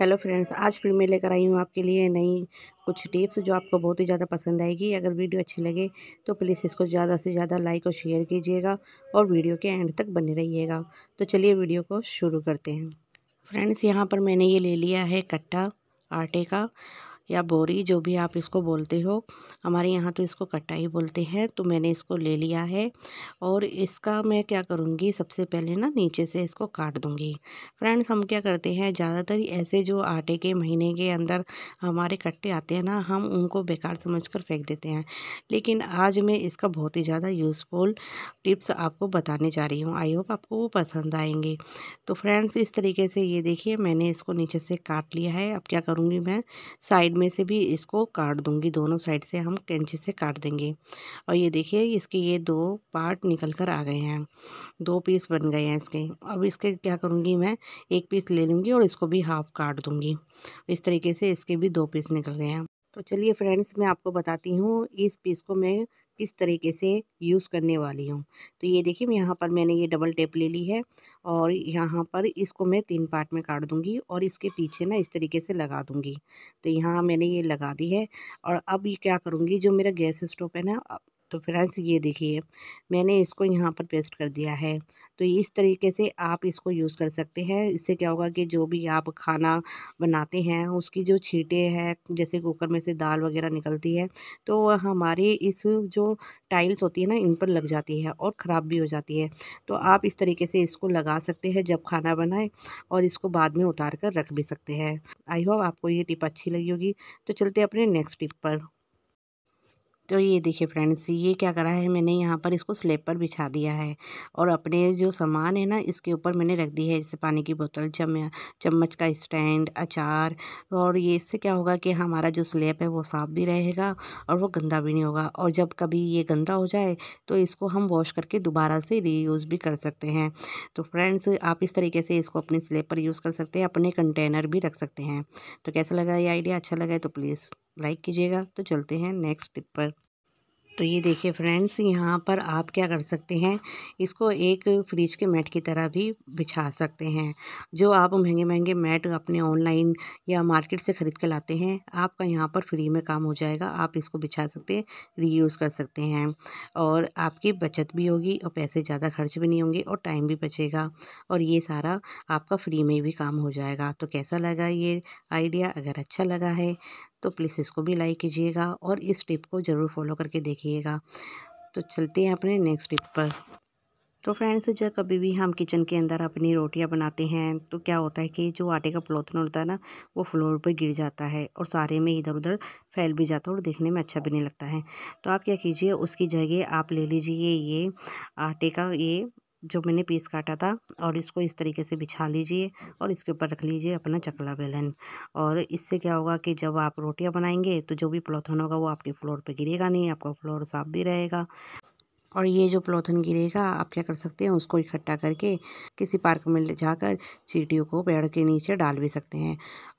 hello friends आज फिर मैं लेकर आई हूँ आपके लिए नई कुछ टिप्स जो आपको बहुत ही ज़्यादा पसंद आएगी अगर वीडियो अच्छी लगे तो प्लीज़ इसको ज़्यादा से ज़्यादा लाइक और शेयर कीजिएगा और वीडियो के एंड तक बने रहिएगा तो चलिए वीडियो को शुरू करते हैं फ्रेंड्स यहाँ पर मैंने ये ले लिया है कट्टा आटे का या बोरी जो भी आप इसको बोलते हो हमारे यहाँ तो इसको कटाई बोलते हैं तो मैंने इसको ले लिया है और इसका मैं क्या करूँगी सबसे पहले ना नीचे से इसको काट दूँगी फ्रेंड्स हम क्या करते हैं ज़्यादातर ऐसे जो आटे के महीने के अंदर हमारे कट्टे आते हैं ना हम उनको बेकार समझ कर फेंक देते हैं लेकिन आज मैं इसका बहुत ही ज़्यादा यूज़फुल टिप्स आपको बताने जा रही हूँ आई होप आपको वो पसंद आएंगे तो फ्रेंड्स इस तरीके से ये देखिए मैंने इसको नीचे से काट लिया है अब क्या करूँगी मैं साइड में से भी इसको काट दूंगी दोनों साइड से हम कैंची से काट देंगे और ये देखिए इसके ये दो पार्ट निकल कर आ गए हैं दो पीस बन गए हैं इसके अब इसके क्या करूँगी मैं एक पीस ले लूँगी और इसको भी हाफ काट दूँगी इस तरीके से इसके भी दो पीस निकल गए हैं तो चलिए फ्रेंड्स मैं आपको बताती हूँ इस पीस को मैं किस तरीके से यूज़ करने वाली हूँ तो ये देखिए यहाँ पर मैंने ये डबल टेप ले ली है और यहाँ पर इसको मैं तीन पार्ट में काट दूँगी और इसके पीछे ना इस तरीके से लगा दूँगी तो यहाँ मैंने ये लगा दी है और अब ये क्या करूँगी जो मेरा गैस स्टोव है ना तो फ्रेंड्स ये देखिए मैंने इसको यहाँ पर पेस्ट कर दिया है तो इस तरीके से आप इसको यूज़ कर सकते हैं इससे क्या होगा कि जो भी आप खाना बनाते हैं उसकी जो छीटे हैं जैसे कुकर में से दाल वगैरह निकलती है तो हमारे इस जो टाइल्स होती है ना इन पर लग जाती है और ख़राब भी हो जाती है तो आप इस तरीके से इसको लगा सकते हैं जब खाना बनाए और इसको बाद में उतार कर रख भी सकते हैं आई होप आपको ये टिप अच्छी लगी होगी तो चलते अपने नेक्स्ट टिप पर तो ये देखिए फ्रेंड्स ये क्या करा है मैंने यहाँ पर इसको स्लेब पर बिछा दिया है और अपने जो सामान है ना इसके ऊपर मैंने रख दी है जैसे पानी की बोतल चम चम्मच का स्टैंड अचार और ये इससे क्या होगा कि हमारा जो स्लेब है वो साफ़ भी रहेगा और वो गंदा भी नहीं होगा और जब कभी ये गंदा हो जाए तो इसको हम वॉश करके दोबारा से रीयूज़ भी कर सकते हैं तो फ्रेंड्स आप इस तरीके से इसको अपने स्लेब पर यूज़ कर सकते हैं अपने कंटेनर भी रख सकते हैं तो कैसा लगा ये आइडिया अच्छा लगा तो प्लीज़ लाइक कीजिएगा तो चलते हैं नेक्स्ट टिप पर तो ये देखिए फ्रेंड्स यहाँ पर आप क्या कर सकते हैं इसको एक फ्रिज के मैट की तरह भी बिछा सकते हैं जो आप महंगे महंगे मैट अपने ऑनलाइन या मार्केट से ख़रीद कर लाते हैं आपका यहाँ पर फ्री में काम हो जाएगा आप इसको बिछा सकते हैं रीयूज़ कर सकते हैं और आपकी बचत भी होगी और पैसे ज़्यादा खर्च भी नहीं होंगे और टाइम भी बचेगा और ये सारा आपका फ्री में भी काम हो जाएगा तो कैसा लगा ये आइडिया अगर अच्छा लगा है तो प्लीज़ इसको भी लाइक कीजिएगा और इस टिप को ज़रूर फॉलो करके देखिएगा तो चलते हैं अपने नेक्स्ट टिप पर तो फ्रेंड्स जब कभी भी हम किचन के अंदर अपनी रोटियां बनाते हैं तो क्या होता है कि जो आटे का पलोथन होता है ना वो फ्लोर पर गिर जाता है और सारे में इधर उधर फैल भी जाता है और देखने में अच्छा भी नहीं लगता है तो आप क्या कीजिए उसकी जगह आप ले लीजिए ये आटे का ये जो मैंने पीस काटा था और इसको इस तरीके से बिछा लीजिए और इसके ऊपर रख लीजिए अपना चकला बेलन और इससे क्या होगा कि जब आप रोटियां बनाएंगे तो जो भी पॉलोथन होगा वो आपके फ्लोर पे गिरेगा नहीं आपका फ्लोर साफ भी रहेगा और ये जो पॉलोथन गिरेगा आप क्या कर सकते हैं उसको इकट्ठा करके किसी पार्क में ले जाकर चीटियों को पेड़ के नीचे डाल भी सकते हैं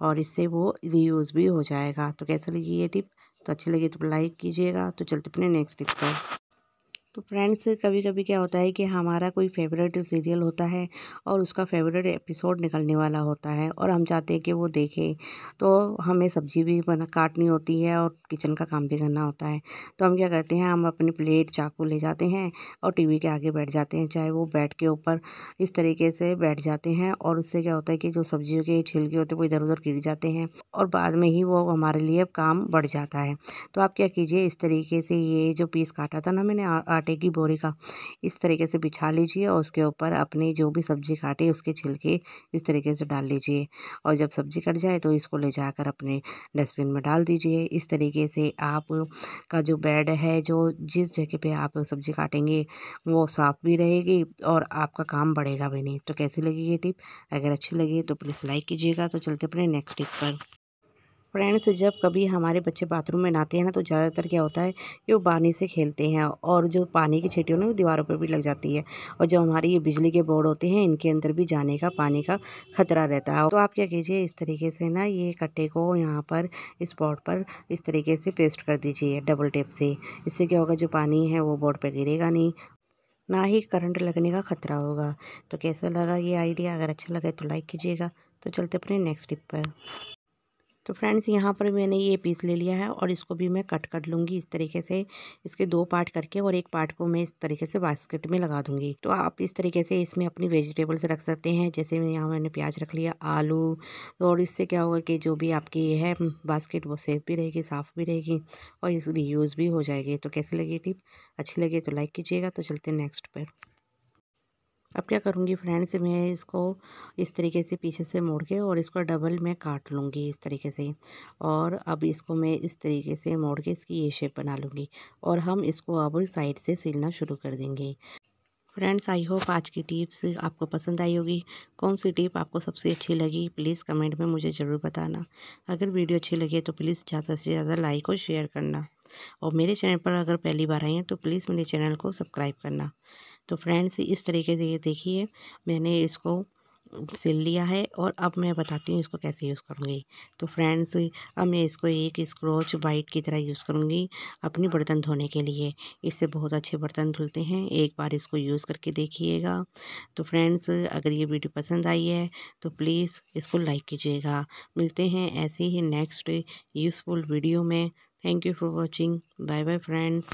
और इससे वो रीयूज़ भी हो जाएगा तो कैसा लगी ये टिप तो अच्छी लगी तो लाइक कीजिएगा तो चलते अपने नेक्स्ट टिप पर तो फ्रेंड्स कभी कभी क्या होता है कि हमारा कोई फेवरेट सीरियल होता है और उसका फेवरेट एपिसोड निकलने वाला होता है और हम चाहते हैं कि वो देखें तो हमें सब्ज़ी भी बना काटनी होती है और किचन का काम भी करना होता है तो हम क्या करते हैं हम अपनी प्लेट चाकू ले जाते हैं और टीवी के आगे बैठ जाते हैं चाहे वो बेड के ऊपर इस तरीके से बैठ जाते हैं और उससे क्या होता है कि जो सब्जियों के छिलके होते हैं वो इधर उधर गिर जाते हैं और बाद में ही वो हमारे लिए काम बढ़ जाता है तो आप क्या कीजिए इस तरीके से ये जो पीस काटा था ना मैंने आ, आटे की बोरी का इस तरीके से बिछा लीजिए और उसके ऊपर अपनी जो भी सब्ज़ी काटे उसके छिलके इस तरीके से डाल लीजिए और जब सब्ज़ी कट जाए तो इसको ले जाकर अपने डस्टबिन में डाल दीजिए इस तरीके से आप का जो बेड है जो जिस जगह पे आप सब्ज़ी काटेंगे वो साफ़ भी रहेगी और आपका काम बढ़ेगा भी नहीं तो कैसी लगी ये टिप अगर अच्छी लगी तो प्लीज़ लाइक कीजिएगा तो चलते अपने नेक्स्ट टिप पर फ्रेंड्स जब कभी हमारे बच्चे बाथरूम में नहाते हैं ना तो ज़्यादातर क्या होता है कि वो पानी से खेलते हैं और जो पानी की छिटी ना वो दीवारों पर भी लग जाती है और जब हमारी ये बिजली के बोर्ड होते हैं इनके अंदर भी जाने का पानी का खतरा रहता है तो आप क्या कीजिए इस तरीके से ना ये कट्टे को यहाँ पर स्पॉट पर इस तरीके से पेस्ट कर दीजिए डबल टेप से इससे क्या होगा जो पानी है वो बोर्ड पर गिरेगा नहीं ना ही करंट लगने का खतरा होगा तो कैसा लगा ये आइडिया अगर अच्छा लगे तो लाइक कीजिएगा तो चलते अपने नेक्स्ट टिप पर तो फ्रेंड्स यहाँ पर मैंने ये पीस ले लिया है और इसको भी मैं कट कर लूँगी इस तरीके से इसके दो पार्ट करके और एक पार्ट को मैं इस तरीके से बास्केट में लगा दूँगी तो आप इस तरीके से इसमें अपनी वेजिटेबल्स रख सकते हैं जैसे मैं यहाँ मैंने प्याज रख लिया आलू तो और इससे क्या होगा कि जो भी आपकी ये है बास्केट वो सेफ भी रहेगी साफ़ भी रहेगी और इसकी यूज़ भी हो जाएगी तो कैसे लगी टिप अच्छी लगी तो लाइक कीजिएगा तो चलते नेक्स्ट पर अब क्या करूँगी फ्रेंड्स मैं इसको इस तरीके से पीछे से मोड़ के और इसको डबल मैं काट लूँगी इस तरीके से और अब इसको मैं इस तरीके से मोड़ के इसकी ये शेप बना लूँगी और हम इसको अब साइड से सिलना शुरू कर देंगे फ्रेंड्स आई होप आज की टिप्स आपको पसंद आई होगी कौन सी टिप आपको सबसे अच्छी लगी प्लीज़ कमेंट में मुझे ज़रूर बताना अगर वीडियो अच्छी लगी तो प्लीज़ ज़्यादा से ज़्यादा लाइक और शेयर करना और मेरे चैनल पर अगर पहली बार आई हैं तो प्लीज़ मेरे चैनल को सब्सक्राइब करना तो फ्रेंड्स इस तरीके से ये देखिए मैंने इसको सिल लिया है और अब मैं बताती हूँ इसको कैसे यूज़ करूँगी तो फ्रेंड्स अब मैं इसको एक स्क्रोच वाइट की तरह यूज़ करूँगी अपनी बर्तन धोने के लिए इससे बहुत अच्छे बर्तन धुलते हैं एक बार इसको यूज़ करके देखिएगा तो फ्रेंड्स अगर ये वीडियो पसंद आई है तो प्लीज़ इसको लाइक कीजिएगा मिलते हैं ऐसे ही नेक्स्ट यूज़फुल वीडियो में thank you for watching bye bye friends